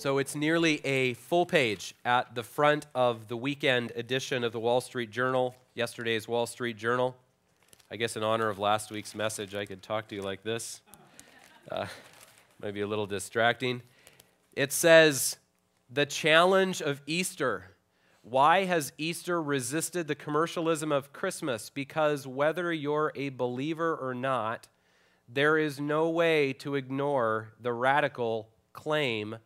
So it's nearly a full page at the front of the weekend edition of the Wall Street Journal, yesterday's Wall Street Journal. I guess in honor of last week's message, I could talk to you like this. Uh, maybe a little distracting. It says, The challenge of Easter. Why has Easter resisted the commercialism of Christmas? Because whether you're a believer or not, there is no way to ignore the radical claim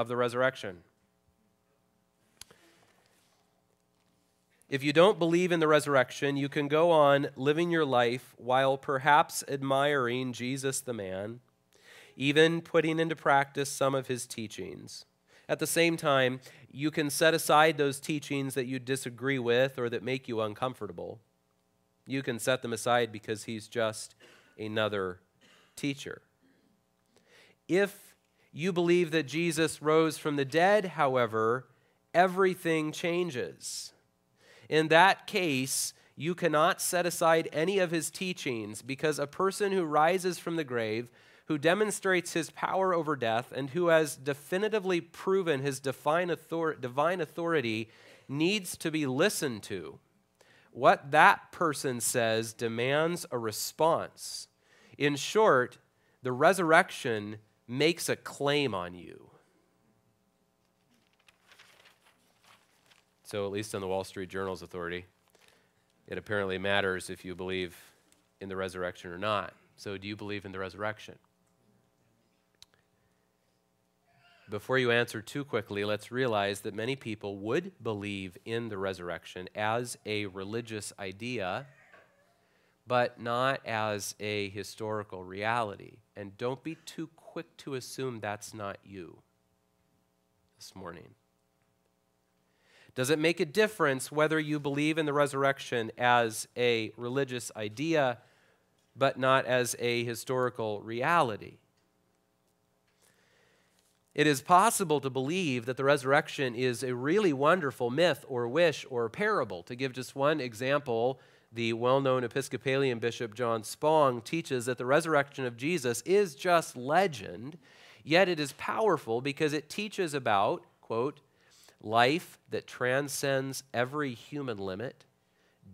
of the resurrection. If you don't believe in the resurrection, you can go on living your life while perhaps admiring Jesus the man, even putting into practice some of his teachings. At the same time, you can set aside those teachings that you disagree with or that make you uncomfortable. You can set them aside because he's just another teacher. If you believe that Jesus rose from the dead, however, everything changes. In that case, you cannot set aside any of his teachings because a person who rises from the grave, who demonstrates his power over death, and who has definitively proven his divine authority needs to be listened to. What that person says demands a response. In short, the resurrection makes a claim on you. So, at least on the Wall Street Journal's authority, it apparently matters if you believe in the resurrection or not. So, do you believe in the resurrection? Before you answer too quickly, let's realize that many people would believe in the resurrection as a religious idea, but not as a historical reality. And don't be too quick to assume that's not you this morning. Does it make a difference whether you believe in the resurrection as a religious idea, but not as a historical reality? It is possible to believe that the resurrection is a really wonderful myth or wish or parable. To give just one example, the well known Episcopalian bishop John Spong teaches that the resurrection of Jesus is just legend, yet it is powerful because it teaches about, quote, life that transcends every human limit,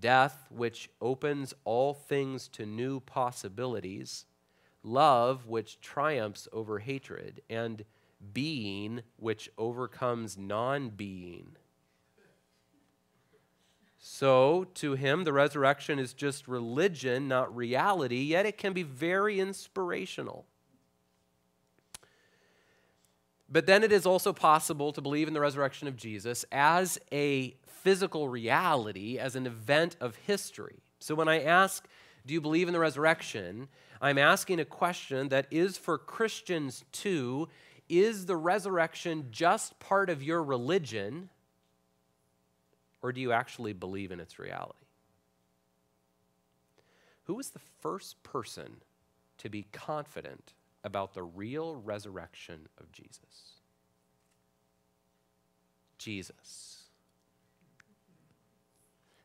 death which opens all things to new possibilities, love which triumphs over hatred, and being which overcomes non being. So, to him, the resurrection is just religion, not reality, yet it can be very inspirational. But then it is also possible to believe in the resurrection of Jesus as a physical reality, as an event of history. So, when I ask, Do you believe in the resurrection? I'm asking a question that is for Christians too. Is the resurrection just part of your religion? or do you actually believe in its reality? Who was the first person to be confident about the real resurrection of Jesus? Jesus.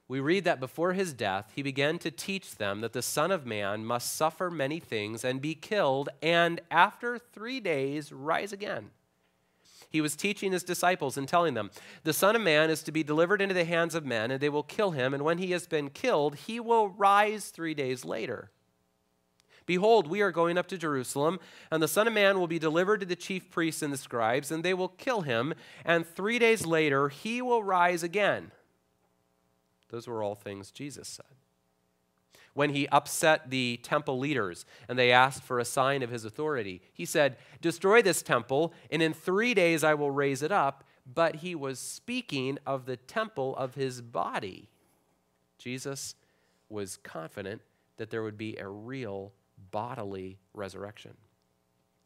We read that before his death, he began to teach them that the Son of Man must suffer many things and be killed, and after three days rise again he was teaching his disciples and telling them, The Son of Man is to be delivered into the hands of men, and they will kill him. And when he has been killed, he will rise three days later. Behold, we are going up to Jerusalem, and the Son of Man will be delivered to the chief priests and the scribes, and they will kill him, and three days later he will rise again. Those were all things Jesus said when he upset the temple leaders and they asked for a sign of his authority. He said, Destroy this temple, and in three days I will raise it up. But he was speaking of the temple of his body. Jesus was confident that there would be a real bodily resurrection.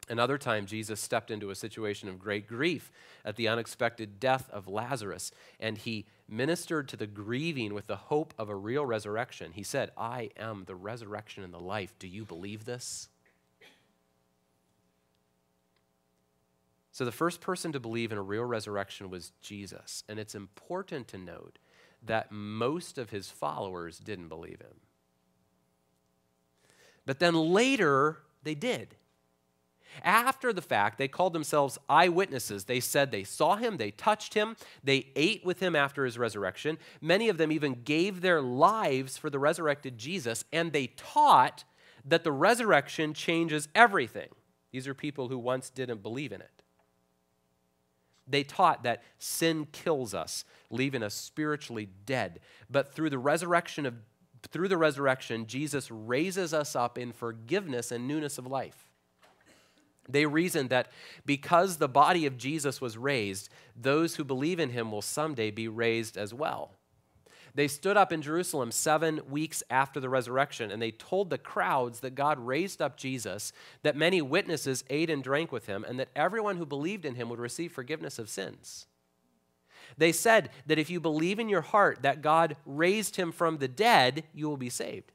Another time, Jesus stepped into a situation of great grief at the unexpected death of Lazarus, and he ministered to the grieving with the hope of a real resurrection, he said, I am the resurrection and the life. Do you believe this? So, the first person to believe in a real resurrection was Jesus. And it's important to note that most of his followers didn't believe him. But then later, they did. After the fact, they called themselves eyewitnesses. They said they saw him, they touched him, they ate with him after his resurrection. Many of them even gave their lives for the resurrected Jesus, and they taught that the resurrection changes everything. These are people who once didn't believe in it. They taught that sin kills us, leaving us spiritually dead. But through the resurrection of through the resurrection, Jesus raises us up in forgiveness and newness of life. They reasoned that because the body of Jesus was raised, those who believe in him will someday be raised as well. They stood up in Jerusalem seven weeks after the resurrection, and they told the crowds that God raised up Jesus, that many witnesses ate and drank with him, and that everyone who believed in him would receive forgiveness of sins. They said that if you believe in your heart that God raised him from the dead, you will be saved.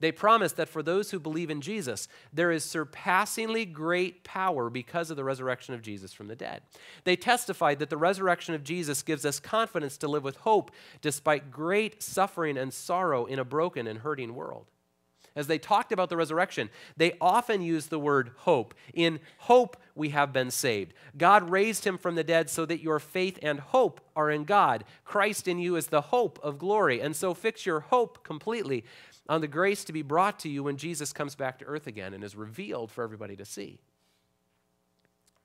They promise that for those who believe in Jesus, there is surpassingly great power because of the resurrection of Jesus from the dead. They testified that the resurrection of Jesus gives us confidence to live with hope despite great suffering and sorrow in a broken and hurting world as they talked about the resurrection, they often used the word hope. In hope, we have been saved. God raised him from the dead so that your faith and hope are in God. Christ in you is the hope of glory. And so fix your hope completely on the grace to be brought to you when Jesus comes back to earth again and is revealed for everybody to see.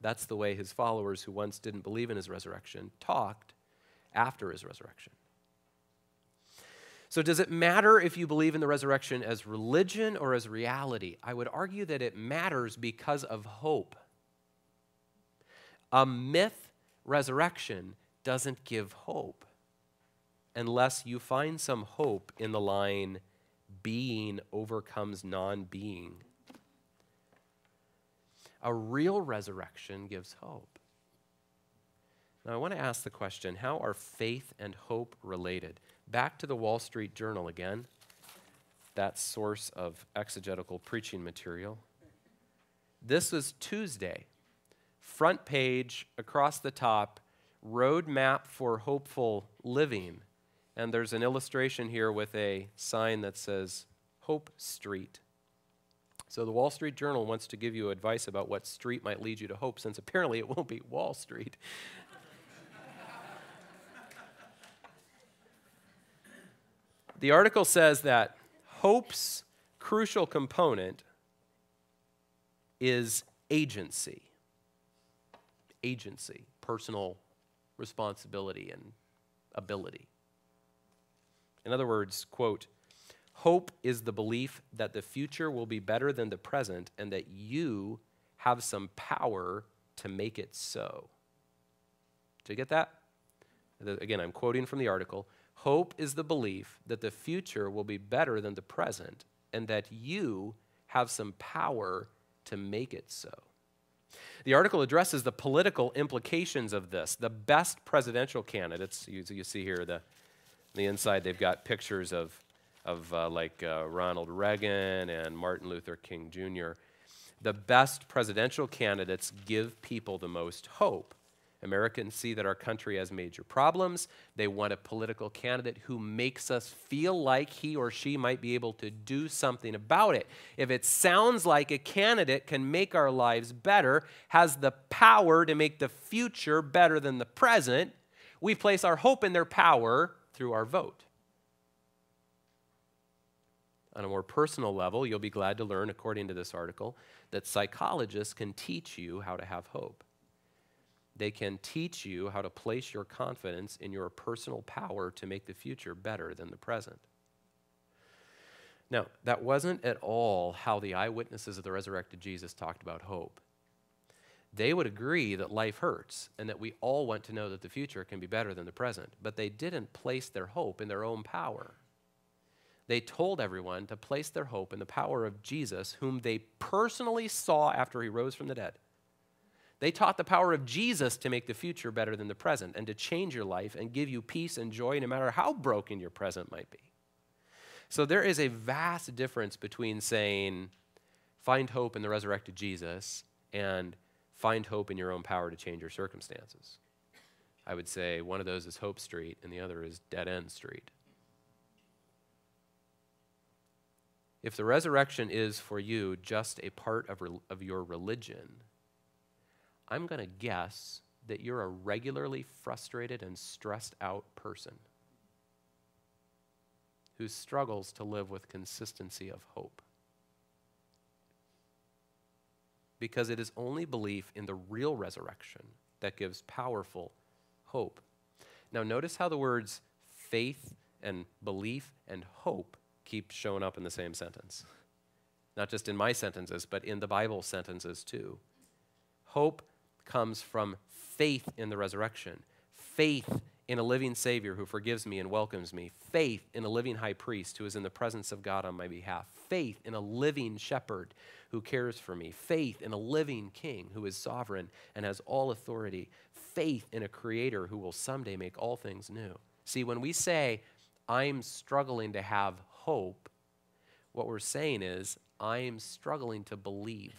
That's the way his followers who once didn't believe in his resurrection talked after his resurrection. So, does it matter if you believe in the resurrection as religion or as reality? I would argue that it matters because of hope. A myth resurrection doesn't give hope unless you find some hope in the line being overcomes non being. A real resurrection gives hope. Now, I want to ask the question how are faith and hope related? Back to the Wall Street Journal again, that source of exegetical preaching material. This was Tuesday. Front page, across the top, roadmap for hopeful living. And there's an illustration here with a sign that says Hope Street. So the Wall Street Journal wants to give you advice about what street might lead you to hope, since apparently it won't be Wall Street. the article says that hope's crucial component is agency. Agency, personal responsibility and ability. In other words, quote, hope is the belief that the future will be better than the present and that you have some power to make it so. Do you get that? Again, I'm quoting from the article. Hope is the belief that the future will be better than the present and that you have some power to make it so. The article addresses the political implications of this. The best presidential candidates, you, you see here, the on the inside, they've got pictures of, of uh, like uh, Ronald Reagan and Martin Luther King Jr. The best presidential candidates give people the most hope. Americans see that our country has major problems. They want a political candidate who makes us feel like he or she might be able to do something about it. If it sounds like a candidate can make our lives better, has the power to make the future better than the present, we place our hope in their power through our vote. On a more personal level, you'll be glad to learn, according to this article, that psychologists can teach you how to have hope. They can teach you how to place your confidence in your personal power to make the future better than the present. Now, that wasn't at all how the eyewitnesses of the resurrected Jesus talked about hope they would agree that life hurts and that we all want to know that the future can be better than the present. But they didn't place their hope in their own power. They told everyone to place their hope in the power of Jesus, whom they personally saw after he rose from the dead. They taught the power of Jesus to make the future better than the present and to change your life and give you peace and joy no matter how broken your present might be. So there is a vast difference between saying, find hope in the resurrected Jesus and find hope in your own power to change your circumstances. I would say one of those is Hope Street and the other is Dead End Street. If the resurrection is for you just a part of, re- of your religion, I'm going to guess that you're a regularly frustrated and stressed out person who struggles to live with consistency of hope. because it is only belief in the real resurrection that gives powerful hope. Now, notice how the words faith and belief and hope keep showing up in the same sentence. Not just in my sentences, but in the Bible sentences too. Hope comes from faith in the resurrection, faith in a living Savior who forgives me and welcomes me, faith in a living high priest who is in the presence of God on my behalf, faith in a living shepherd who cares for me, faith in a living king who is sovereign and has all authority, faith in a creator who will someday make all things new. See, when we say, I'm struggling to have hope, what we're saying is, I'm struggling to believe.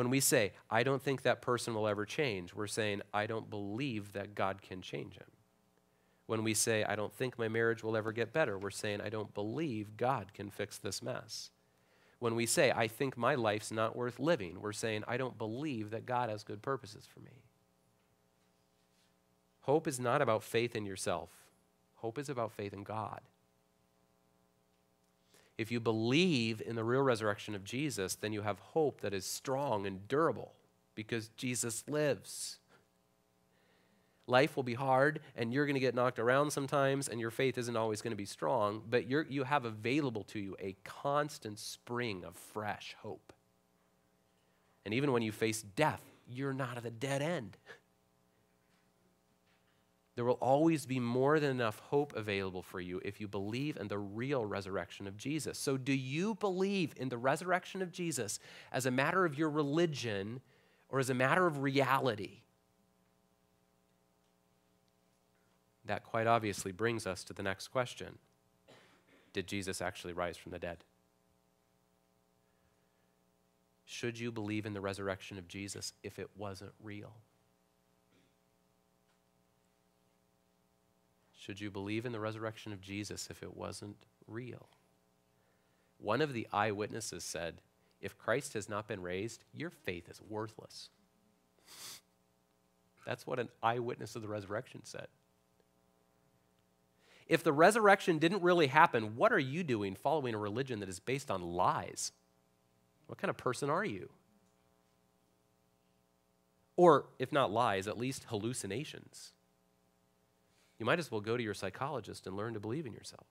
When we say, I don't think that person will ever change, we're saying, I don't believe that God can change him. When we say, I don't think my marriage will ever get better, we're saying, I don't believe God can fix this mess. When we say, I think my life's not worth living, we're saying, I don't believe that God has good purposes for me. Hope is not about faith in yourself, hope is about faith in God. If you believe in the real resurrection of Jesus, then you have hope that is strong and durable because Jesus lives. Life will be hard and you're going to get knocked around sometimes and your faith isn't always going to be strong, but you you have available to you a constant spring of fresh hope. And even when you face death, you're not at a dead end. There will always be more than enough hope available for you if you believe in the real resurrection of Jesus. So, do you believe in the resurrection of Jesus as a matter of your religion or as a matter of reality? That quite obviously brings us to the next question Did Jesus actually rise from the dead? Should you believe in the resurrection of Jesus if it wasn't real? Should you believe in the resurrection of Jesus if it wasn't real? One of the eyewitnesses said, If Christ has not been raised, your faith is worthless. That's what an eyewitness of the resurrection said. If the resurrection didn't really happen, what are you doing following a religion that is based on lies? What kind of person are you? Or, if not lies, at least hallucinations you might as well go to your psychologist and learn to believe in yourself.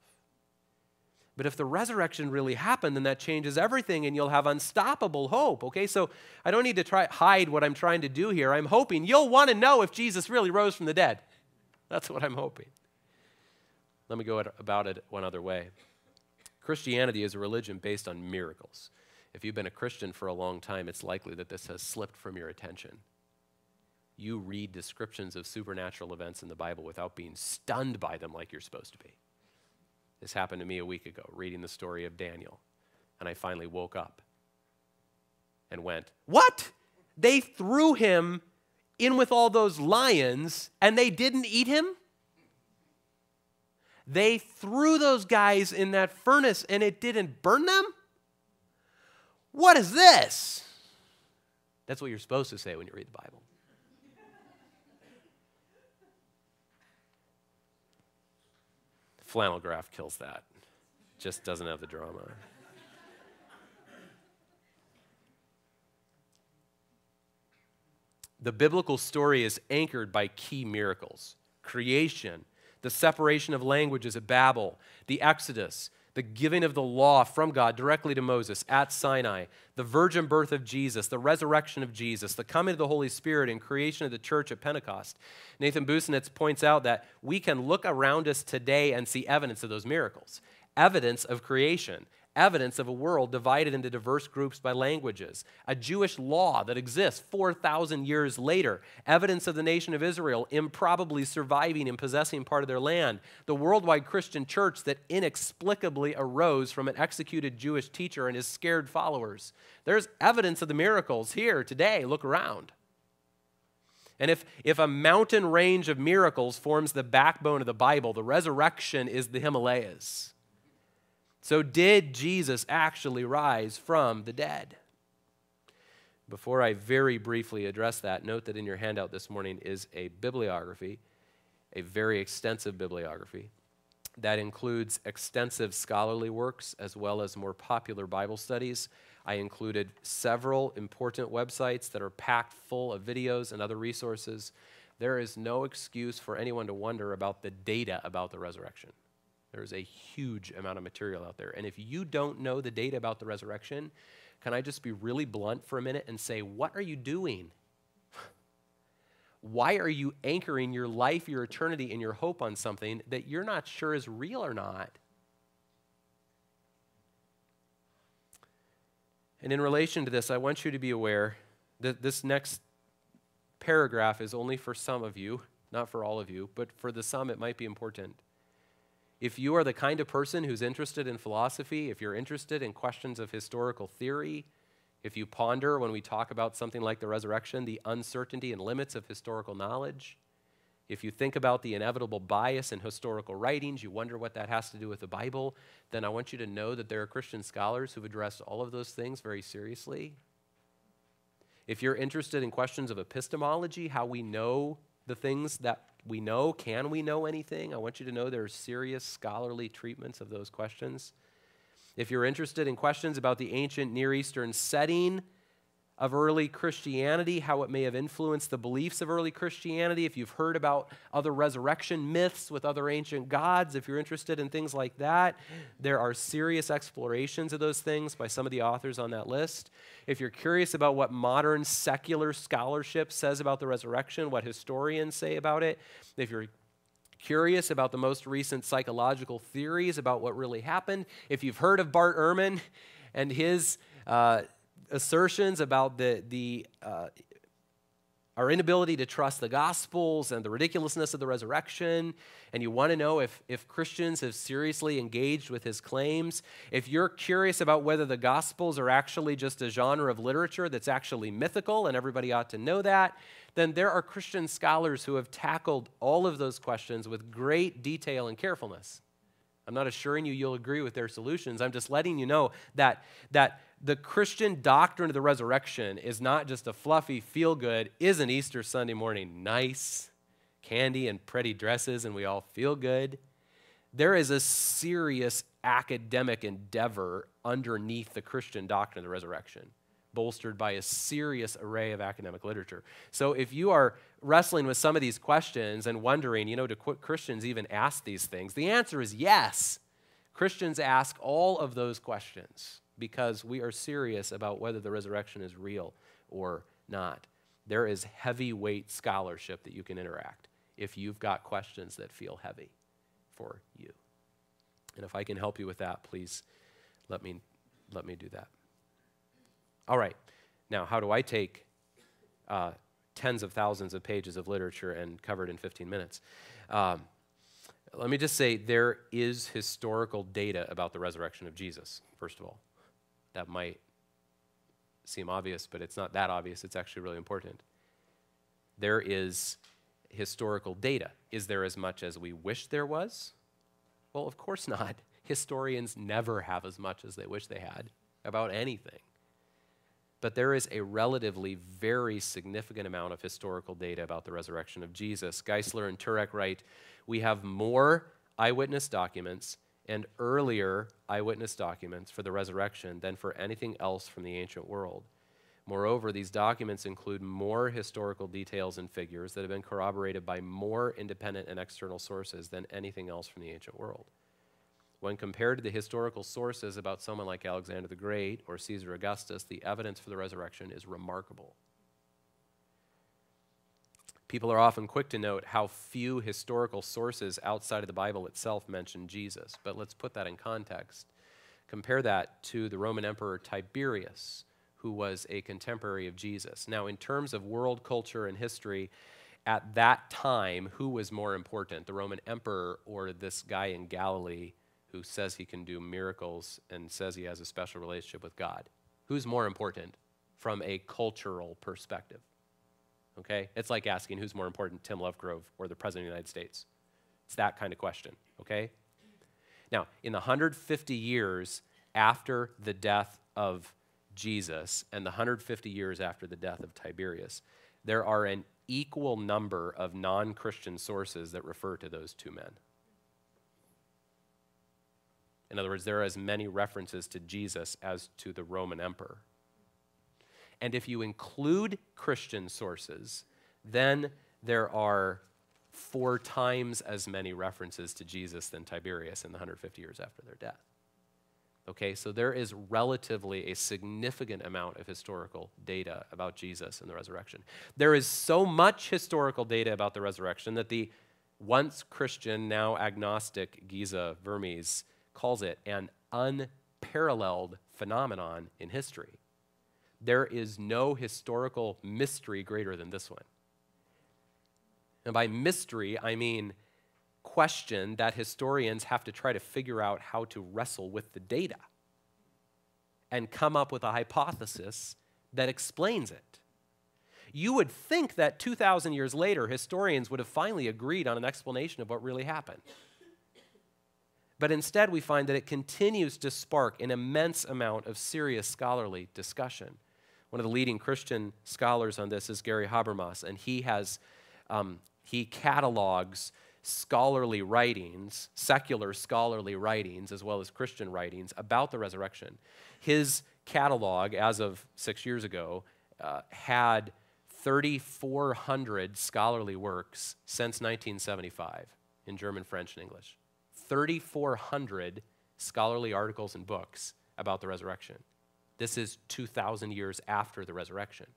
But if the resurrection really happened, then that changes everything and you'll have unstoppable hope. Okay, so I don't need to try hide what I'm trying to do here. I'm hoping you'll want to know if Jesus really rose from the dead. That's what I'm hoping. Let me go about it one other way. Christianity is a religion based on miracles. If you've been a Christian for a long time, it's likely that this has slipped from your attention you read descriptions of supernatural events in the Bible without being stunned by them like you're supposed to be. This happened to me a week ago, reading the story of Daniel, and I finally woke up and went, What? They threw him in with all those lions and they didn't eat him? They threw those guys in that furnace and it didn't burn them? What is this? That's what you're supposed to say when you read the Bible. flannel graph kills that. Just doesn't have the drama. the biblical story is anchored by key miracles creation, the separation of languages at Babel, the Exodus, the giving of the law from God directly to Moses at Sinai, the virgin birth of Jesus, the resurrection of Jesus, the coming of the Holy Spirit, and creation of the church at Pentecost. Nathan Busenitz points out that we can look around us today and see evidence of those miracles, evidence of creation, evidence of a world divided into diverse groups by languages, a Jewish law that exists 4,000 years later, evidence of the nation of Israel improbably surviving and possessing part of their land, the worldwide Christian church that inexplicably arose from an executed Jewish teacher and his scared followers. There's evidence of the miracles here today. Look around. And if, if a mountain range of miracles forms the backbone of the Bible, the resurrection is the Himalayas. So, did Jesus actually rise from the dead? Before I very briefly address that, note that in your handout this morning is a bibliography, a very extensive bibliography that includes extensive scholarly works as well as more popular Bible studies. I included several important websites that are packed full of videos and other resources. There is no excuse for anyone to wonder about the data about the resurrection. There's a huge amount of material out there. And if you don't know the data about the resurrection, can I just be really blunt for a minute and say, what are you doing? Why are you anchoring your life, your eternity, and your hope on something that you're not sure is real or not? And in relation to this, I want you to be aware that this next paragraph is only for some of you, not for all of you, but for the some, it might be important. If you are the kind of person who's interested in philosophy, if you're interested in questions of historical theory, if you ponder when we talk about something like the resurrection, the uncertainty and limits of historical knowledge, if you think about the inevitable bias in historical writings, you wonder what that has to do with the Bible, then I want you to know that there are Christian scholars who've addressed all of those things very seriously. If you're interested in questions of epistemology, how we know the things that we know, can we know anything? I want you to know there are serious scholarly treatments of those questions. If you're interested in questions about the ancient Near Eastern setting, of early Christianity, how it may have influenced the beliefs of early Christianity, if you've heard about other resurrection myths with other ancient gods, if you're interested in things like that, there are serious explorations of those things by some of the authors on that list. If you're curious about what modern secular scholarship says about the resurrection, what historians say about it, if you're curious about the most recent psychological theories about what really happened, if you've heard of Bart Ehrman and his uh, assertions about the, the uh, our inability to trust the gospels and the ridiculousness of the resurrection, and you want to know if, if Christians have seriously engaged with his claims, if you're curious about whether the gospels are actually just a genre of literature that's actually mythical and everybody ought to know that, then there are Christian scholars who have tackled all of those questions with great detail and carefulness. I'm not assuring you you'll agree with their solutions. I'm just letting you know that, that the Christian doctrine of the resurrection is not just a fluffy feel good, isn't Easter Sunday morning nice? Candy and pretty dresses, and we all feel good. There is a serious academic endeavor underneath the Christian doctrine of the resurrection, bolstered by a serious array of academic literature. So if you are wrestling with some of these questions and wondering, you know, do Christians even ask these things? The answer is yes. Christians ask all of those questions because we are serious about whether the resurrection is real or not. There is heavyweight scholarship that you can interact if you've got questions that feel heavy for you. And if I can help you with that, please let me, let me do that. All right, now how do I take uh, tens of thousands of pages of literature and cover it in 15 minutes? Um, let me just say there is historical data about the resurrection of Jesus, first of all that might seem obvious, but it's not that obvious. It's actually really important. There is historical data. Is there as much as we wish there was? Well, of course not. Historians never have as much as they wish they had about anything. But there is a relatively very significant amount of historical data about the resurrection of Jesus. Geisler and Turek write We have more eyewitness documents and earlier eyewitness documents for the resurrection than for anything else from the ancient world. Moreover, these documents include more historical details and figures that have been corroborated by more independent and external sources than anything else from the ancient world. When compared to the historical sources about someone like Alexander the Great or Caesar Augustus, the evidence for the resurrection is remarkable. People are often quick to note how few historical sources outside of the Bible itself mention Jesus, but let's put that in context. Compare that to the Roman Emperor Tiberius, who was a contemporary of Jesus. Now, in terms of world culture and history, at that time, who was more important, the Roman emperor or this guy in Galilee who says he can do miracles and says he has a special relationship with God? Who's more important from a cultural perspective? okay? It's like asking who's more important, Tim Lovegrove or the President of the United States. It's that kind of question, okay? Now, in the 150 years after the death of Jesus and the 150 years after the death of Tiberius, there are an equal number of non Christian sources that refer to those two men. In other words, there are as many references to Jesus as to the Roman emperor. And if you include Christian sources, then there are four times as many references to Jesus than Tiberius in the 150 years after their death. Okay, so there is relatively a significant amount of historical data about Jesus and the resurrection. There is so much historical data about the resurrection that the once Christian, now agnostic Giza Vermes calls it an unparalleled phenomenon in history. There is no historical mystery greater than this one. And by mystery, I mean question that historians have to try to figure out how to wrestle with the data and come up with a hypothesis that explains it. You would think that 2,000 years later, historians would have finally agreed on an explanation of what really happened. But instead, we find that it continues to spark an immense amount of serious scholarly discussion. One of the leading Christian scholars on this is Gary Habermas, and he has um, he catalogs scholarly writings, secular scholarly writings, as well as Christian writings about the resurrection. His catalog, as of six years ago, uh, had 3,400 scholarly works since 1975 in German, French, and English. 3,400 scholarly articles and books about the resurrection. This is 2,000 years after the resurrection.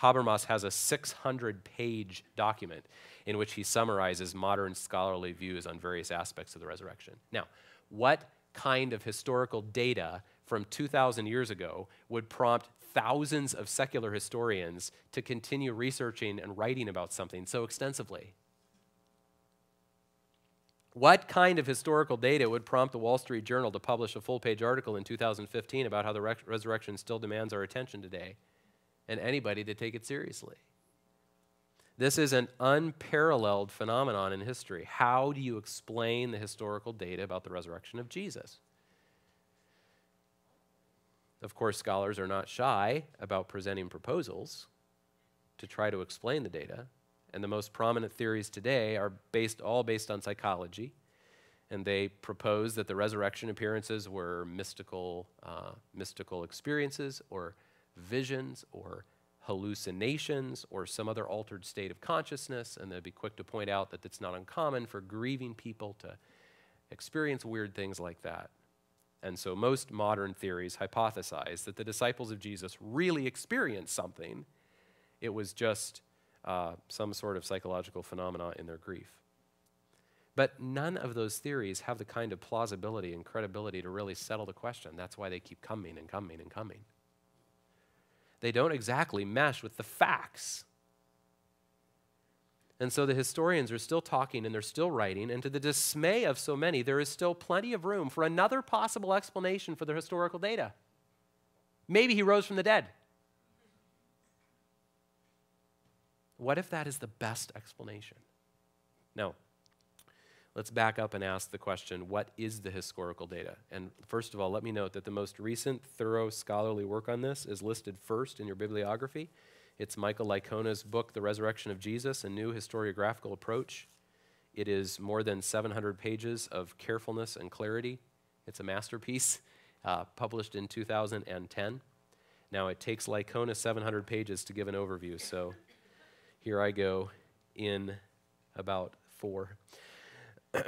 Habermas has a 600 page document in which he summarizes modern scholarly views on various aspects of the resurrection. Now, what kind of historical data from 2,000 years ago would prompt thousands of secular historians to continue researching and writing about something so extensively? What kind of historical data would prompt the Wall Street Journal to publish a full page article in 2015 about how the re resurrection still demands our attention today and anybody to take it seriously? This is an unparalleled phenomenon in history. How do you explain the historical data about the resurrection of Jesus? Of course, scholars are not shy about presenting proposals to try to explain the data, and the most prominent theories today are based all based on psychology. And they propose that the resurrection appearances were mystical, uh, mystical experiences or visions or hallucinations or some other altered state of consciousness. And they'd be quick to point out that it's not uncommon for grieving people to experience weird things like that. And so most modern theories hypothesize that the disciples of Jesus really experienced something. It was just uh, some sort of psychological phenomena in their grief. But none of those theories have the kind of plausibility and credibility to really settle the question. That's why they keep coming and coming and coming. They don't exactly mesh with the facts. And so the historians are still talking and they're still writing, and to the dismay of so many, there is still plenty of room for another possible explanation for the historical data. Maybe he rose from the dead. What if that is the best explanation? No. Let's back up and ask the question what is the historical data? And first of all, let me note that the most recent thorough scholarly work on this is listed first in your bibliography. It's Michael Lycona's book, The Resurrection of Jesus A New Historiographical Approach. It is more than 700 pages of carefulness and clarity. It's a masterpiece uh, published in 2010. Now, it takes Lycona 700 pages to give an overview, so here I go in about four.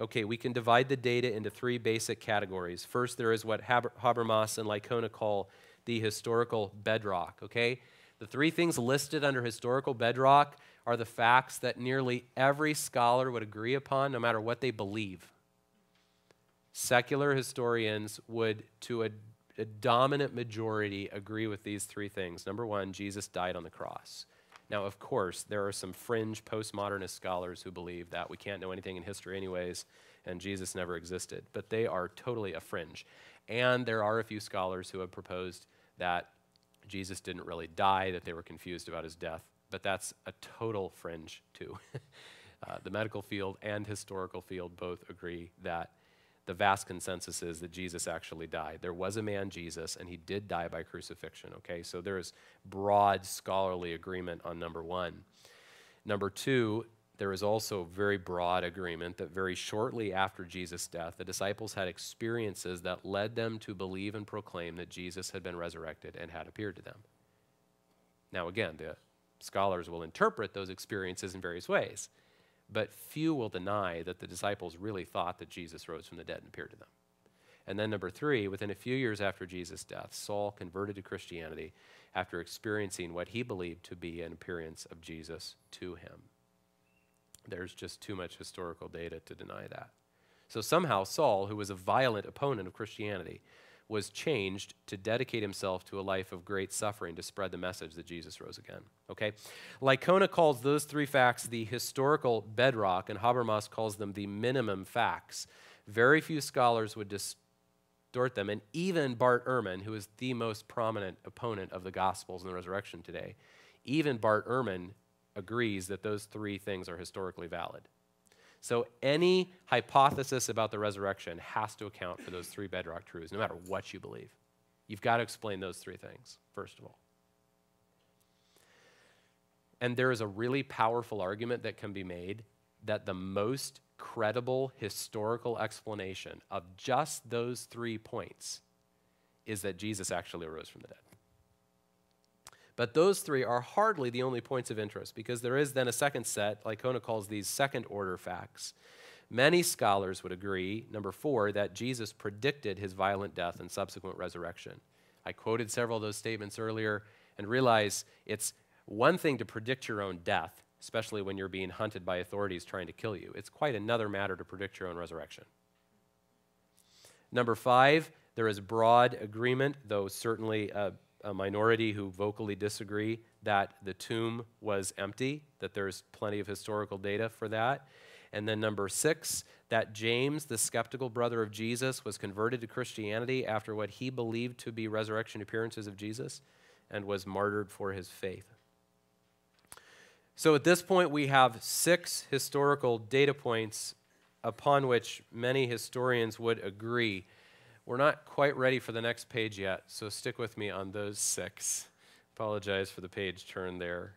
okay, we can divide the data into three basic categories. First, there is what Habermas and Lycona call the historical bedrock, okay? The three things listed under historical bedrock are the facts that nearly every scholar would agree upon, no matter what they believe. Secular historians would, to a, a dominant majority, agree with these three things. Number one, Jesus died on the cross. Now, of course, there are some fringe postmodernist scholars who believe that we can't know anything in history, anyways, and Jesus never existed, but they are totally a fringe. And there are a few scholars who have proposed that Jesus didn't really die, that they were confused about his death, but that's a total fringe, too. uh, the medical field and historical field both agree that the vast consensus is that Jesus actually died. There was a man, Jesus, and he did die by crucifixion, okay? So there is broad scholarly agreement on number one. Number two, there is also very broad agreement that very shortly after Jesus' death, the disciples had experiences that led them to believe and proclaim that Jesus had been resurrected and had appeared to them. Now, again, the scholars will interpret those experiences in various ways but few will deny that the disciples really thought that Jesus rose from the dead and appeared to them. And then, number three, within a few years after Jesus' death, Saul converted to Christianity after experiencing what he believed to be an appearance of Jesus to him. There's just too much historical data to deny that. So somehow, Saul, who was a violent opponent of Christianity, was changed to dedicate himself to a life of great suffering to spread the message that Jesus rose again. Okay? Lycona calls those three facts the historical bedrock, and Habermas calls them the minimum facts. Very few scholars would distort them, and even Bart Ehrman, who is the most prominent opponent of the Gospels and the resurrection today, even Bart Ehrman agrees that those three things are historically valid. So any hypothesis about the resurrection has to account for those three bedrock truths, no matter what you believe. You've got to explain those three things, first of all. And there is a really powerful argument that can be made that the most credible historical explanation of just those three points is that Jesus actually arose from the dead. But those three are hardly the only points of interest because there is then a second set, Lycona calls these second order facts. Many scholars would agree, number four, that Jesus predicted his violent death and subsequent resurrection. I quoted several of those statements earlier and realize it's one thing to predict your own death, especially when you're being hunted by authorities trying to kill you. It's quite another matter to predict your own resurrection. Number five, there is broad agreement, though certainly uh, a minority who vocally disagree that the tomb was empty, that there's plenty of historical data for that. And then number six, that James, the skeptical brother of Jesus, was converted to Christianity after what he believed to be resurrection appearances of Jesus and was martyred for his faith. So at this point, we have six historical data points upon which many historians would agree we're not quite ready for the next page yet, so stick with me on those six. Apologize for the page turn there.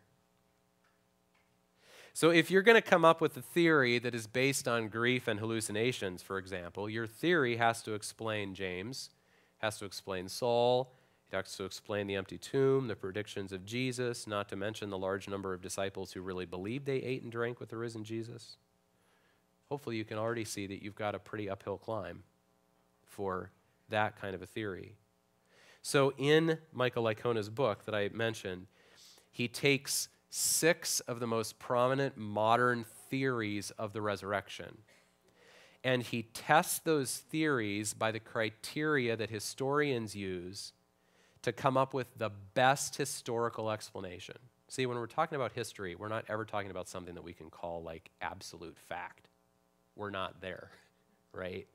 So, if you're going to come up with a theory that is based on grief and hallucinations, for example, your theory has to explain James, has to explain Saul, it has to explain the empty tomb, the predictions of Jesus, not to mention the large number of disciples who really believed they ate and drank with the risen Jesus. Hopefully, you can already see that you've got a pretty uphill climb for that kind of a theory. So, in Michael Lycona's book that I mentioned, he takes six of the most prominent modern theories of the resurrection. And he tests those theories by the criteria that historians use to come up with the best historical explanation. See, when we're talking about history, we're not ever talking about something that we can call like absolute fact. We're not there, right?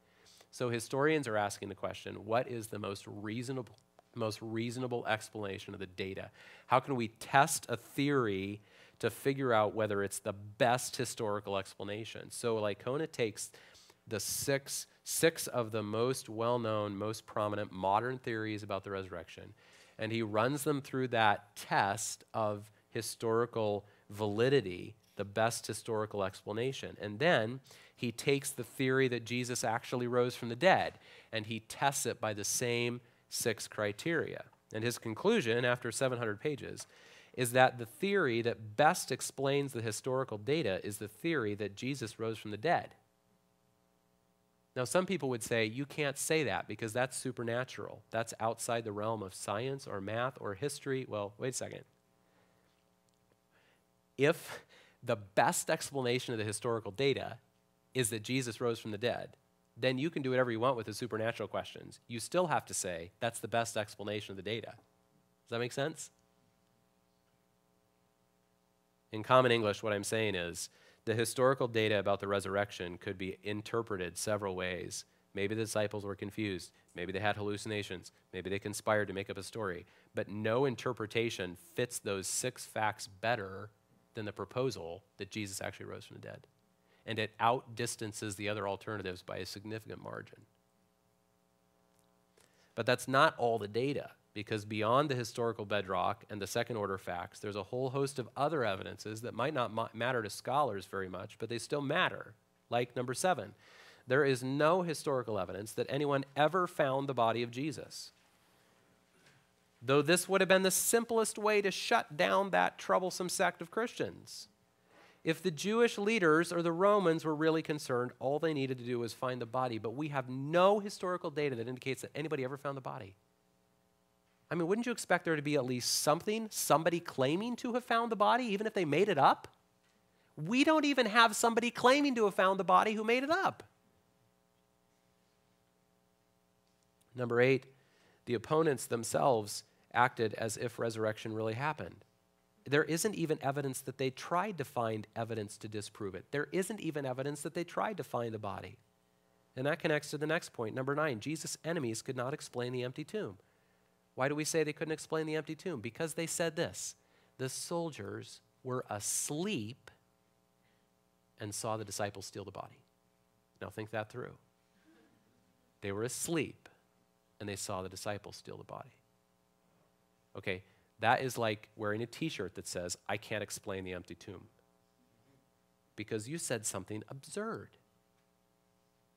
So historians are asking the question, what is the most reasonable, most reasonable explanation of the data? How can we test a theory to figure out whether it's the best historical explanation? So Lycona takes the six, six of the most well-known, most prominent modern theories about the resurrection, and he runs them through that test of historical validity the best historical explanation. And then he takes the theory that Jesus actually rose from the dead and he tests it by the same six criteria. And his conclusion, after 700 pages, is that the theory that best explains the historical data is the theory that Jesus rose from the dead. Now, some people would say, you can't say that because that's supernatural. That's outside the realm of science or math or history. Well, wait a second. If the best explanation of the historical data is that Jesus rose from the dead, then you can do whatever you want with the supernatural questions. You still have to say that's the best explanation of the data. Does that make sense? In common English, what I'm saying is the historical data about the resurrection could be interpreted several ways. Maybe the disciples were confused. Maybe they had hallucinations. Maybe they conspired to make up a story. But no interpretation fits those six facts better than the proposal that Jesus actually rose from the dead. And it outdistances the other alternatives by a significant margin. But that's not all the data, because beyond the historical bedrock and the second order facts, there's a whole host of other evidences that might not ma matter to scholars very much, but they still matter. Like number seven, there is no historical evidence that anyone ever found the body of Jesus though this would have been the simplest way to shut down that troublesome sect of Christians. If the Jewish leaders or the Romans were really concerned, all they needed to do was find the body. But we have no historical data that indicates that anybody ever found the body. I mean, wouldn't you expect there to be at least something, somebody claiming to have found the body, even if they made it up? We don't even have somebody claiming to have found the body who made it up. Number eight, the opponents themselves acted as if resurrection really happened. There isn't even evidence that they tried to find evidence to disprove it. There isn't even evidence that they tried to find the body. And that connects to the next point, number nine. Jesus' enemies could not explain the empty tomb. Why do we say they couldn't explain the empty tomb? Because they said this the soldiers were asleep and saw the disciples steal the body. Now think that through. They were asleep and they saw the disciples steal the body. Okay, that is like wearing a t shirt that says, I can't explain the empty tomb. Because you said something absurd.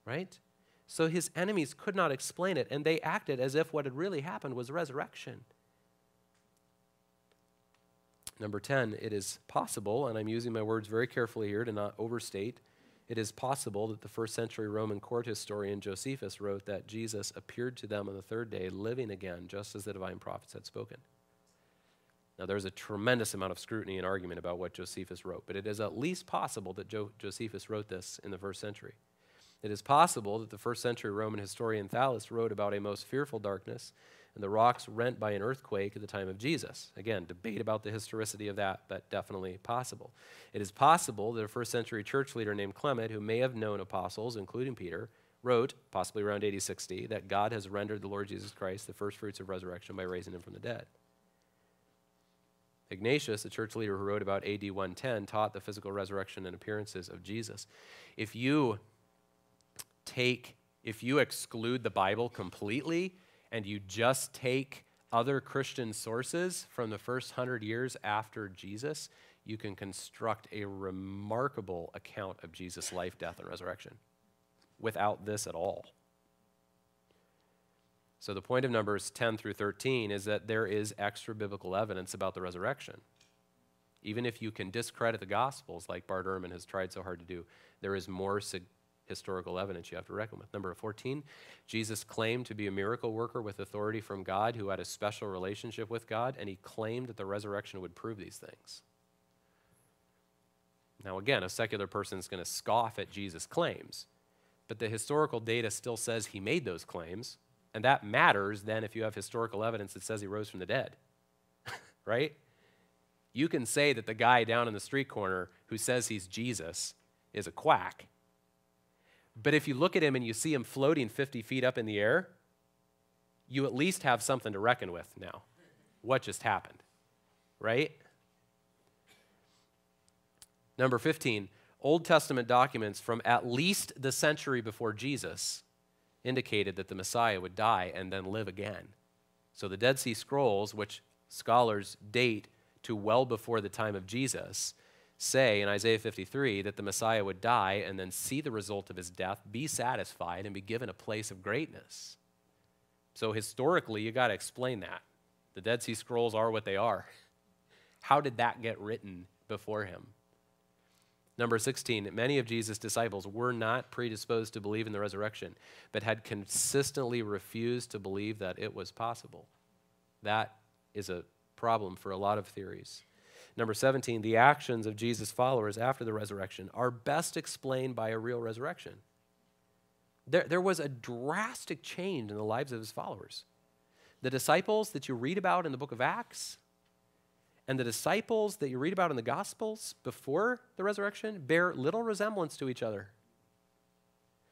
Right? So his enemies could not explain it, and they acted as if what had really happened was resurrection. Number 10, it is possible, and I'm using my words very carefully here to not overstate it is possible that the first century Roman court historian Josephus wrote that Jesus appeared to them on the third day, living again, just as the divine prophets had spoken. Now, there's a tremendous amount of scrutiny and argument about what Josephus wrote, but it is at least possible that jo Josephus wrote this in the first century. It is possible that the first century Roman historian Thallus wrote about a most fearful darkness and the rocks rent by an earthquake at the time of Jesus. Again, debate about the historicity of that, but definitely possible. It is possible that a first century church leader named Clement, who may have known apostles, including Peter, wrote, possibly around 80 60, that God has rendered the Lord Jesus Christ the first fruits of resurrection by raising him from the dead. Ignatius, the church leader who wrote about AD 110, taught the physical resurrection and appearances of Jesus. If you take, if you exclude the Bible completely, and you just take other Christian sources from the first hundred years after Jesus, you can construct a remarkable account of Jesus' life, death, and resurrection without this at all. So, the point of Numbers 10 through 13 is that there is extra biblical evidence about the resurrection. Even if you can discredit the Gospels, like Bart Ehrman has tried so hard to do, there is more historical evidence you have to reckon with. Number 14, Jesus claimed to be a miracle worker with authority from God who had a special relationship with God, and he claimed that the resurrection would prove these things. Now, again, a secular person is going to scoff at Jesus' claims, but the historical data still says he made those claims, and that matters then if you have historical evidence that says he rose from the dead, right? You can say that the guy down in the street corner who says he's Jesus is a quack but if you look at him and you see him floating 50 feet up in the air, you at least have something to reckon with now. What just happened, right? Number 15, Old Testament documents from at least the century before Jesus indicated that the Messiah would die and then live again. So the Dead Sea Scrolls, which scholars date to well before the time of Jesus, say in Isaiah 53 that the Messiah would die and then see the result of his death, be satisfied, and be given a place of greatness. So historically, you got to explain that. The Dead Sea Scrolls are what they are. How did that get written before him? Number 16, many of Jesus' disciples were not predisposed to believe in the resurrection, but had consistently refused to believe that it was possible. That is a problem for a lot of theories. Number 17, the actions of Jesus' followers after the resurrection are best explained by a real resurrection. There, there was a drastic change in the lives of his followers. The disciples that you read about in the book of Acts and the disciples that you read about in the Gospels before the resurrection bear little resemblance to each other.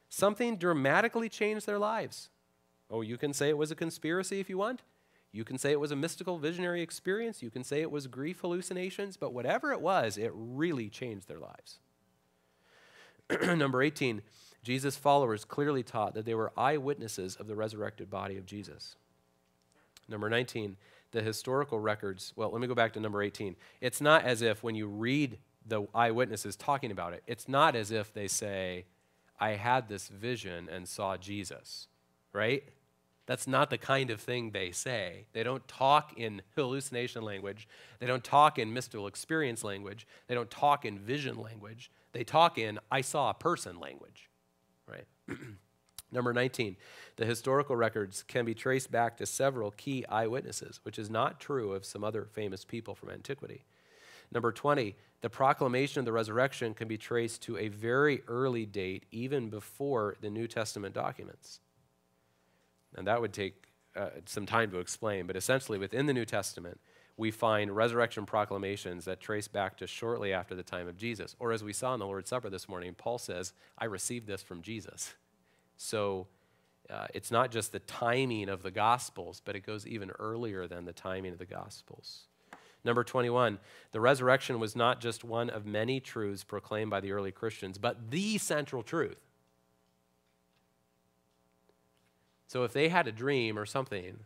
Something dramatically changed their lives. Oh, you can say it was a conspiracy if you want. You can say it was a mystical visionary experience. You can say it was grief hallucinations. But whatever it was, it really changed their lives. Number 18, Jesus' followers clearly taught that they were eyewitnesses of the resurrected body of Jesus. Number 19, the historical records. Well, let me go back to number 18. It's not as if when you read the eyewitnesses talking about it, it's not as if they say, I had this vision and saw Jesus, right? That's not the kind of thing they say. They don't talk in hallucination language. They don't talk in mystical experience language. They don't talk in vision language. They talk in I saw a person language, right? Number 19, the historical records can be traced back to several key eyewitnesses, which is not true of some other famous people from antiquity. Number 20, the proclamation of the resurrection can be traced to a very early date, even before the New Testament documents. And that would take uh, some time to explain, but essentially within the New Testament, we find resurrection proclamations that trace back to shortly after the time of Jesus. Or as we saw in the Lord's Supper this morning, Paul says, I received this from Jesus. So uh, it's not just the timing of the Gospels, but it goes even earlier than the timing of the Gospels. Number 21, the resurrection was not just one of many truths proclaimed by the early Christians, but the central truth. So if they had a dream or something,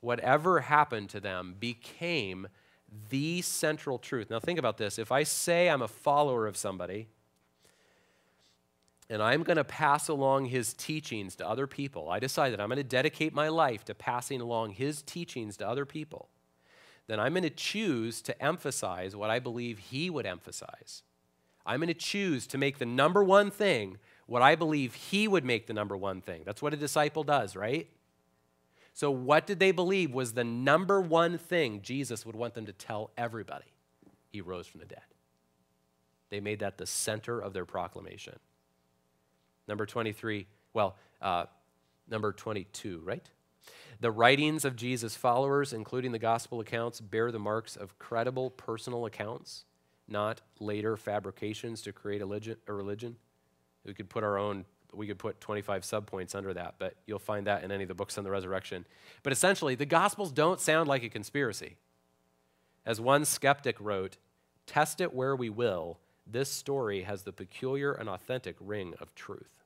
whatever happened to them became the central truth. Now think about this. If I say I'm a follower of somebody, and I'm going to pass along his teachings to other people. I decide that I'm going to dedicate my life to passing along his teachings to other people. Then I'm going to choose to emphasize what I believe he would emphasize. I'm going to choose to make the number one thing what I believe he would make the number one thing. That's what a disciple does, right? So, what did they believe was the number one thing Jesus would want them to tell everybody? He rose from the dead. They made that the center of their proclamation. Number 23, well, uh, number 22, right? The writings of Jesus' followers, including the gospel accounts, bear the marks of credible personal accounts, not later fabrications to create a religion. We could put our own, we could put 25 subpoints under that, but you'll find that in any of the books on the resurrection. But essentially, the Gospels don't sound like a conspiracy. As one skeptic wrote, test it where we will, this story has the peculiar and authentic ring of truth.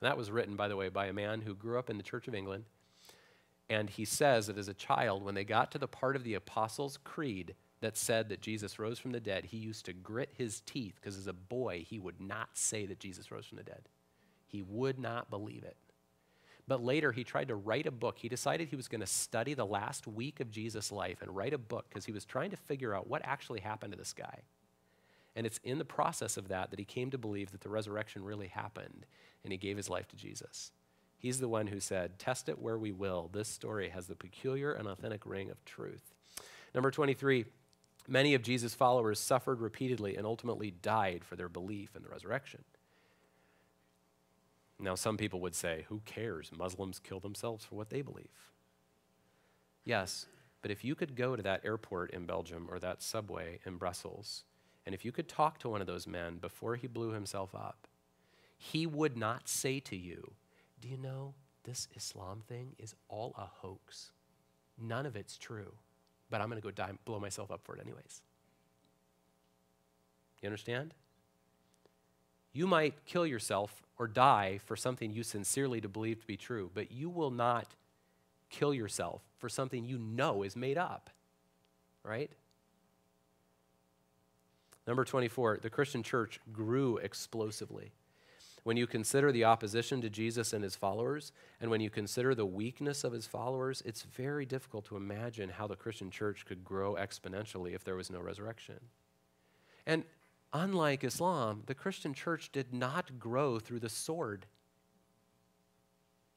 And that was written, by the way, by a man who grew up in the Church of England. And he says that as a child, when they got to the part of the Apostles' Creed that said that Jesus rose from the dead, he used to grit his teeth because as a boy, he would not say that Jesus rose from the dead. He would not believe it. But later, he tried to write a book. He decided he was going to study the last week of Jesus' life and write a book because he was trying to figure out what actually happened to this guy. And it's in the process of that that he came to believe that the resurrection really happened and he gave his life to Jesus. He's the one who said, Test it where we will. This story has the peculiar and authentic ring of truth. Number 23, Many of Jesus' followers suffered repeatedly and ultimately died for their belief in the resurrection. Now, some people would say, who cares? Muslims kill themselves for what they believe. Yes, but if you could go to that airport in Belgium or that subway in Brussels, and if you could talk to one of those men before he blew himself up, he would not say to you, Do you know this Islam thing is all a hoax? None of it's true but I'm going to go die, blow myself up for it anyways. You understand? You might kill yourself or die for something you sincerely believe to be true, but you will not kill yourself for something you know is made up, right? Number 24, the Christian church grew explosively. When you consider the opposition to Jesus and his followers, and when you consider the weakness of his followers, it's very difficult to imagine how the Christian church could grow exponentially if there was no resurrection. And unlike Islam, the Christian church did not grow through the sword.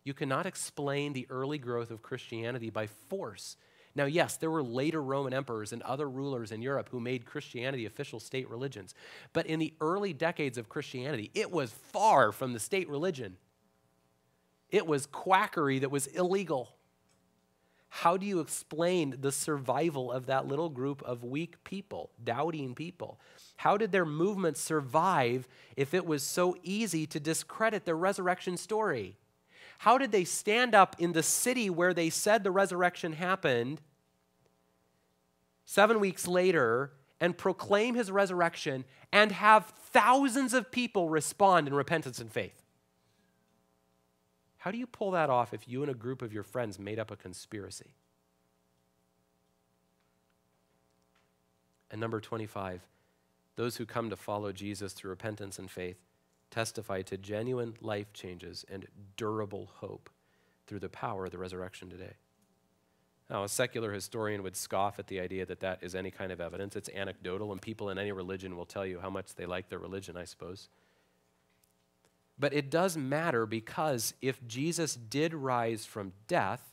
You cannot explain the early growth of Christianity by force. Now, yes, there were later Roman emperors and other rulers in Europe who made Christianity official state religions. But in the early decades of Christianity, it was far from the state religion, it was quackery that was illegal. How do you explain the survival of that little group of weak people, doubting people? How did their movement survive if it was so easy to discredit their resurrection story? How did they stand up in the city where they said the resurrection happened seven weeks later and proclaim his resurrection and have thousands of people respond in repentance and faith? How do you pull that off if you and a group of your friends made up a conspiracy? And number 25, those who come to follow Jesus through repentance and faith testify to genuine life changes and durable hope through the power of the resurrection today. Now, a secular historian would scoff at the idea that that is any kind of evidence. It's anecdotal, and people in any religion will tell you how much they like their religion, I suppose. But it does matter because if Jesus did rise from death,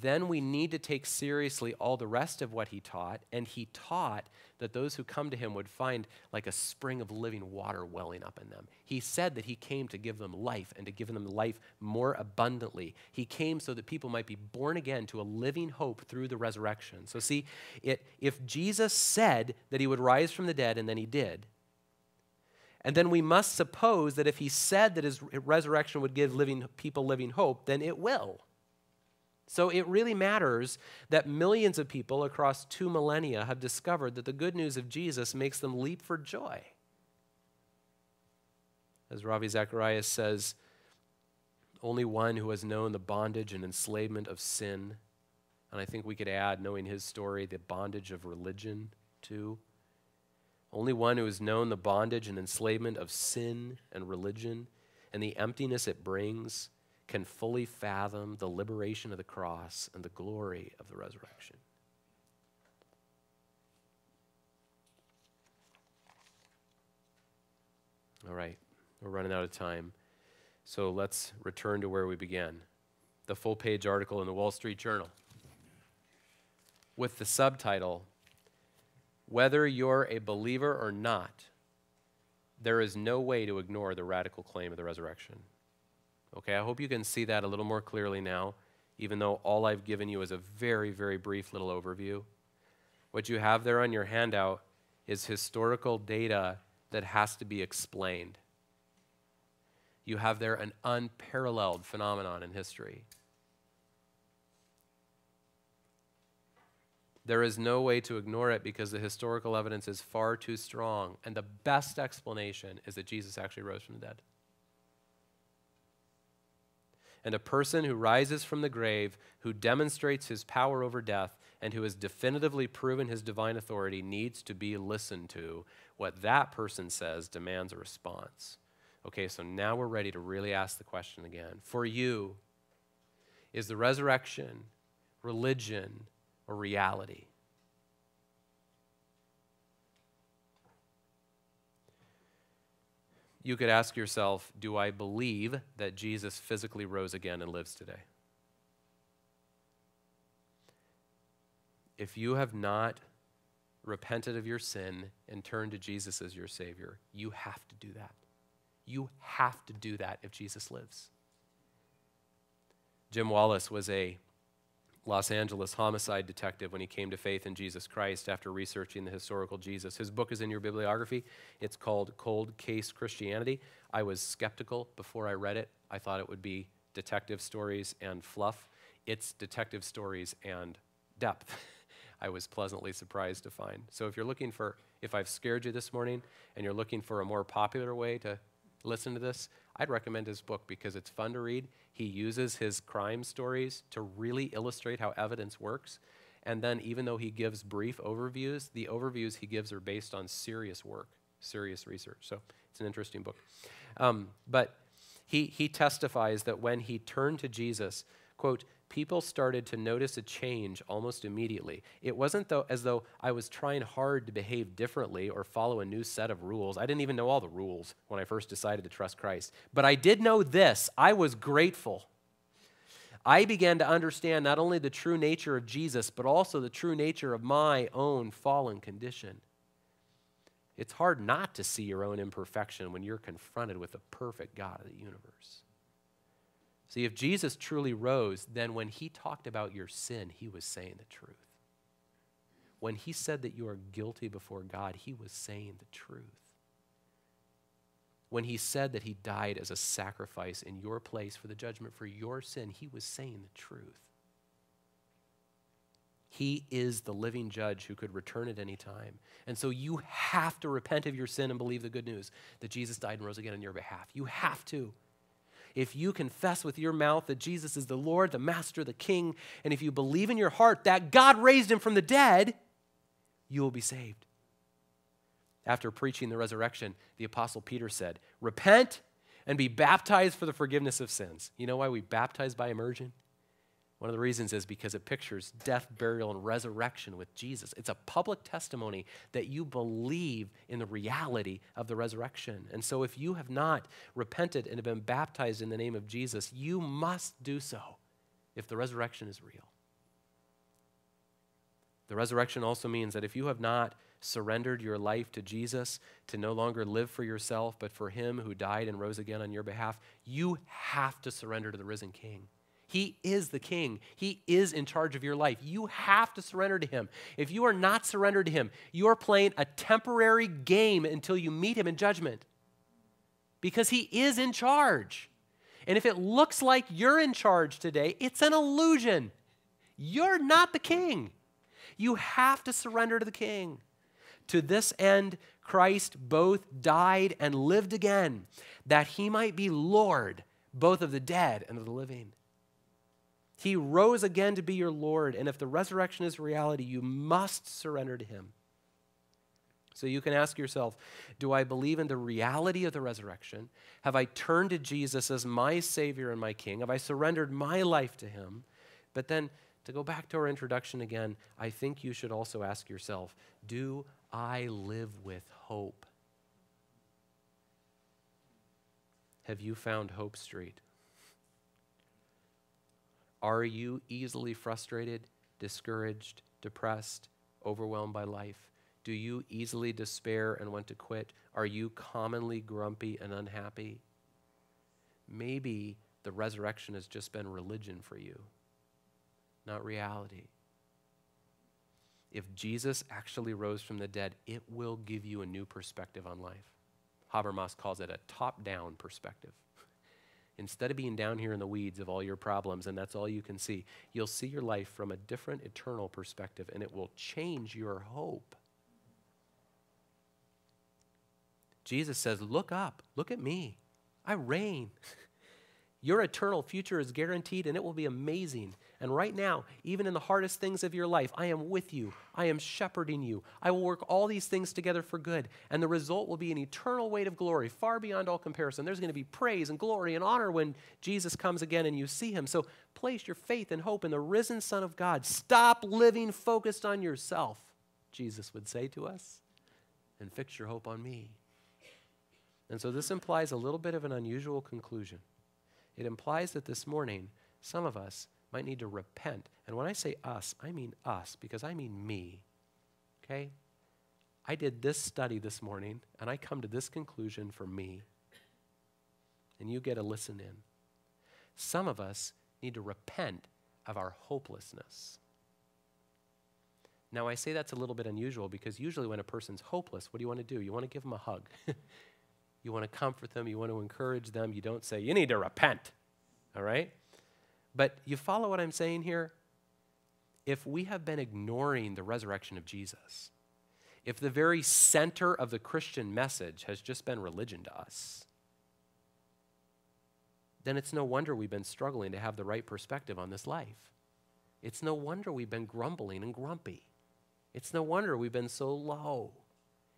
then we need to take seriously all the rest of what he taught. And he taught that those who come to him would find like a spring of living water welling up in them. He said that he came to give them life and to give them life more abundantly. He came so that people might be born again to a living hope through the resurrection. So, see, it, if Jesus said that he would rise from the dead and then he did, and then we must suppose that if he said that his resurrection would give living people living hope, then it will. So it really matters that millions of people across two millennia have discovered that the good news of Jesus makes them leap for joy. As Ravi Zacharias says, only one who has known the bondage and enslavement of sin, and I think we could add, knowing his story, the bondage of religion too. Only one who has known the bondage and enslavement of sin and religion and the emptiness it brings can fully fathom the liberation of the cross and the glory of the resurrection. All right, we're running out of time. So let's return to where we began the full page article in the Wall Street Journal with the subtitle Whether You're a Believer or Not, There is No Way to Ignore the Radical Claim of the Resurrection. Okay, I hope you can see that a little more clearly now, even though all I've given you is a very, very brief little overview. What you have there on your handout is historical data that has to be explained. You have there an unparalleled phenomenon in history. There is no way to ignore it because the historical evidence is far too strong. And the best explanation is that Jesus actually rose from the dead and a person who rises from the grave, who demonstrates his power over death, and who has definitively proven his divine authority needs to be listened to. What that person says demands a response. Okay, so now we're ready to really ask the question again. For you, is the resurrection religion or reality? you could ask yourself Do I believe that Jesus physically rose again and lives today? If you have not repented of your sin and turned to Jesus as your Savior, you have to do that. You have to do that if Jesus lives. Jim Wallace was a Los Angeles homicide detective when he came to faith in Jesus Christ after researching the historical Jesus. His book is in your bibliography. It's called Cold Case Christianity. I was skeptical before I read it. I thought it would be detective stories and fluff. It's detective stories and depth. I was pleasantly surprised to find. So if you're looking for, if I've scared you this morning and you're looking for a more popular way to listen to this, I'd recommend his book because it's fun to read. He uses his crime stories to really illustrate how evidence works. And then, even though he gives brief overviews, the overviews he gives are based on serious work, serious research. So, it's an interesting book. Um, but he, he testifies that when he turned to Jesus, quote, people started to notice a change almost immediately. It wasn't though, as though I was trying hard to behave differently or follow a new set of rules. I didn't even know all the rules when I first decided to trust Christ. But I did know this I was grateful. I began to understand not only the true nature of Jesus, but also the true nature of my own fallen condition. It's hard not to see your own imperfection when you're confronted with the perfect God of the universe. See, if Jesus truly rose, then when he talked about your sin, he was saying the truth. When he said that you are guilty before God, he was saying the truth. When he said that he died as a sacrifice in your place for the judgment for your sin, he was saying the truth. He is the living judge who could return at any time. And so you have to repent of your sin and believe the good news that Jesus died and rose again on your behalf. You have to if you confess with your mouth that Jesus is the Lord, the Master, the King, and if you believe in your heart that God raised him from the dead, you will be saved. After preaching the resurrection, the Apostle Peter said, Repent and be baptized for the forgiveness of sins. You know why we baptize by immersion? One of the reasons is because it pictures death, burial, and resurrection with Jesus. It's a public testimony that you believe in the reality of the resurrection. And so, if you have not repented and have been baptized in the name of Jesus, you must do so if the resurrection is real. The resurrection also means that if you have not surrendered your life to Jesus to no longer live for yourself, but for Him who died and rose again on your behalf, you have to surrender to the risen King. He is the king. He is in charge of your life. You have to surrender to him. If you are not surrendered to him, you are playing a temporary game until you meet him in judgment because he is in charge. And if it looks like you're in charge today, it's an illusion. You're not the king. You have to surrender to the king. To this end, Christ both died and lived again, that he might be Lord both of the dead and of the living. He rose again to be your Lord. And if the resurrection is reality, you must surrender to Him. So you can ask yourself Do I believe in the reality of the resurrection? Have I turned to Jesus as my Savior and my King? Have I surrendered my life to Him? But then, to go back to our introduction again, I think you should also ask yourself Do I live with hope? Have you found Hope Street? Are you easily frustrated, discouraged, depressed, overwhelmed by life? Do you easily despair and want to quit? Are you commonly grumpy and unhappy? Maybe the resurrection has just been religion for you, not reality. If Jesus actually rose from the dead, it will give you a new perspective on life. Habermas calls it a top down perspective. Instead of being down here in the weeds of all your problems and that's all you can see, you'll see your life from a different eternal perspective and it will change your hope. Jesus says, Look up, look at me. I reign. Your eternal future is guaranteed and it will be amazing. And right now, even in the hardest things of your life, I am with you. I am shepherding you. I will work all these things together for good. And the result will be an eternal weight of glory, far beyond all comparison. There's going to be praise and glory and honor when Jesus comes again and you see him. So place your faith and hope in the risen Son of God. Stop living focused on yourself, Jesus would say to us, and fix your hope on me. And so this implies a little bit of an unusual conclusion. It implies that this morning, some of us might need to repent. And when I say us, I mean us because I mean me. Okay? I did this study this morning and I come to this conclusion for me. And you get a listen in. Some of us need to repent of our hopelessness. Now, I say that's a little bit unusual because usually when a person's hopeless, what do you want to do? You want to give them a hug. you want to comfort them. You want to encourage them. You don't say, you need to repent. All right? But you follow what I'm saying here? If we have been ignoring the resurrection of Jesus, if the very center of the Christian message has just been religion to us, then it's no wonder we've been struggling to have the right perspective on this life. It's no wonder we've been grumbling and grumpy. It's no wonder we've been so low.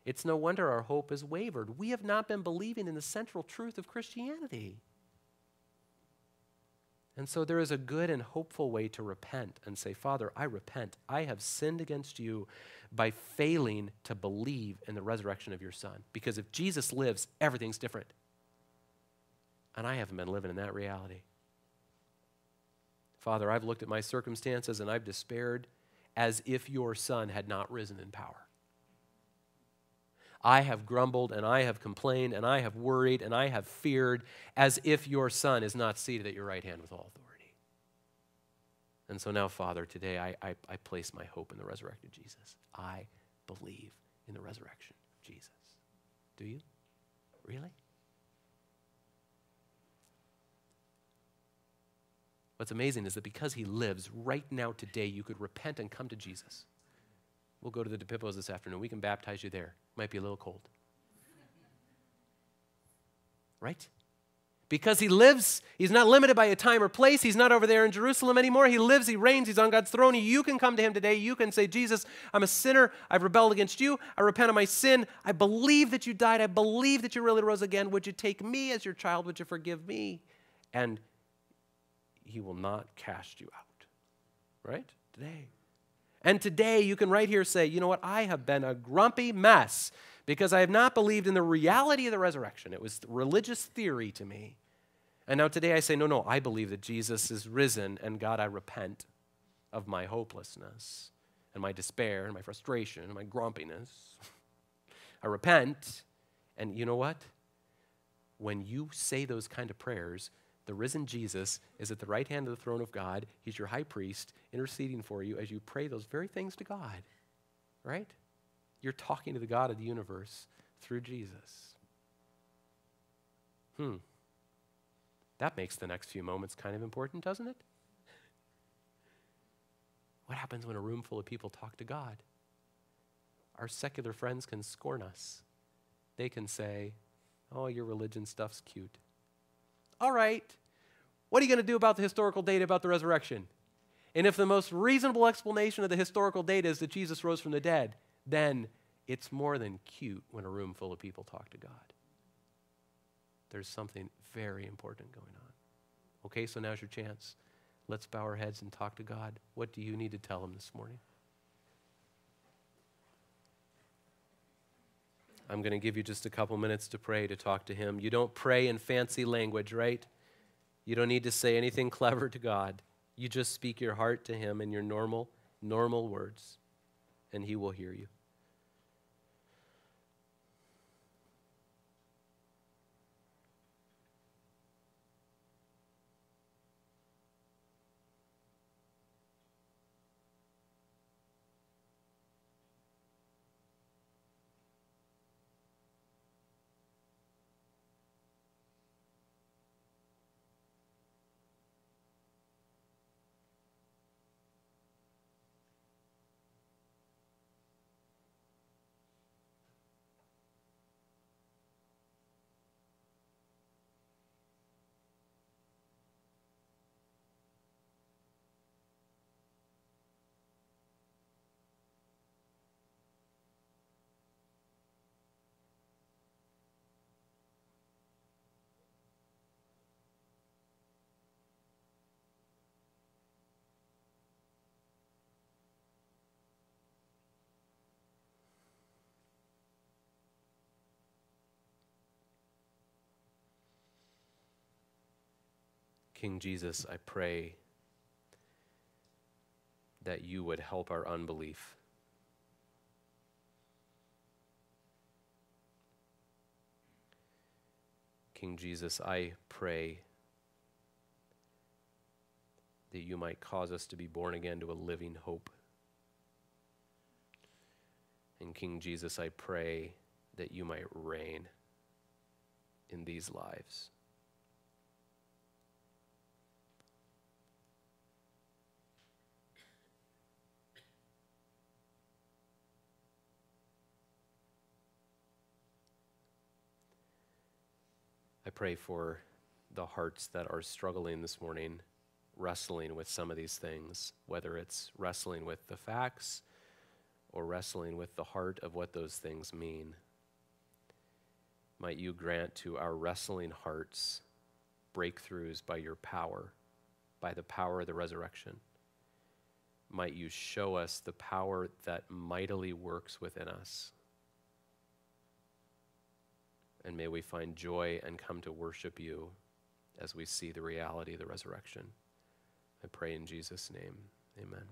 It's no wonder our hope has wavered. We have not been believing in the central truth of Christianity. And so there is a good and hopeful way to repent and say, Father, I repent. I have sinned against you by failing to believe in the resurrection of your Son. Because if Jesus lives, everything's different. And I haven't been living in that reality. Father, I've looked at my circumstances and I've despaired as if your Son had not risen in power. I have grumbled and I have complained and I have worried and I have feared, as if your son is not seated at your right hand with all authority. And so now, Father, today I, I, I place my hope in the resurrected Jesus. I believe in the resurrection of Jesus. Do you? Really? What's amazing is that because he lives right now today, you could repent and come to Jesus. We'll go to the DePipos this afternoon. We can baptize you there. Might be a little cold. Right? Because he lives, he's not limited by a time or place. He's not over there in Jerusalem anymore. He lives, he reigns, he's on God's throne. You can come to him today. You can say, Jesus, I'm a sinner. I've rebelled against you. I repent of my sin. I believe that you died. I believe that you really rose again. Would you take me as your child? Would you forgive me? And he will not cast you out. Right? Today. And today you can right here say, you know what? I have been a grumpy mess because I have not believed in the reality of the resurrection. It was religious theory to me. And now today I say, no, no, I believe that Jesus is risen, and God, I repent of my hopelessness and my despair and my frustration and my grumpiness. I repent. And you know what? When you say those kind of prayers, the risen Jesus is at the right hand of the throne of God. He's your high priest interceding for you as you pray those very things to God, right? You're talking to the God of the universe through Jesus. Hmm. That makes the next few moments kind of important, doesn't it? What happens when a room full of people talk to God? Our secular friends can scorn us. They can say, Oh, your religion stuff's cute all right, what are you going to do about the historical data about the resurrection? And if the most reasonable explanation of the historical data is that Jesus rose from the dead, then it's more than cute when a room full of people talk to God. There's something very important going on. Okay, so now's your chance. Let's bow our heads and talk to God. What do you need to tell him this morning? I'm going to give you just a couple minutes to pray to talk to Him. You don't pray in fancy language, right? You don't need to say anything clever to God. You just speak your heart to Him in your normal, normal words, and He will hear you. King Jesus, I pray that you would help our unbelief. King Jesus, I pray that you might cause us to be born again to a living hope. And King Jesus, I pray that you might reign in these lives. I pray for the hearts that are struggling this morning, wrestling with some of these things, whether it's wrestling with the facts or wrestling with the heart of what those things mean. Might you grant to our wrestling hearts breakthroughs by your power, by the power of the resurrection. Might you show us the power that mightily works within us and may we find joy and come to worship you as we see the reality of the resurrection. I pray in Jesus' name. Amen.